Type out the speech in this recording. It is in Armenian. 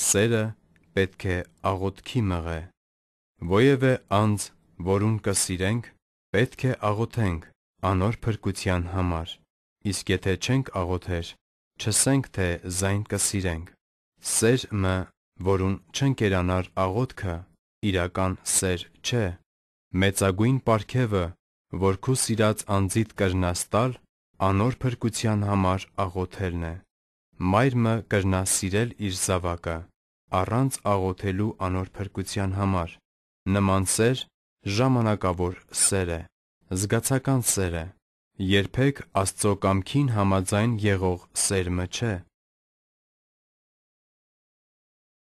Սերը պետք է աղոթքի մղե։ Ոևէ անձ, որուն կսիրենք, պետք է աղոթենք անոր փրկության համար։ Իսկ եթե չենք աղոթեր, չսենք թե զայն կսիրենք։ Սեր մը, որուն չընկերանար աղոթքը, իրական սեր չէ։ Մեծագույն պարգևը, որ քու սիրած անձիդ կրնաստալ, անոր փրկության համար աղոթելն է։ Մայրը կրնասիրել իր զավակը առանց աղոթելու անոր փրկության համար։ Նման սեր ժամանակավոր սեր է, զգացական սեր է, երբեք Աստծո կամքին համաձայն եղող սերմը չէ։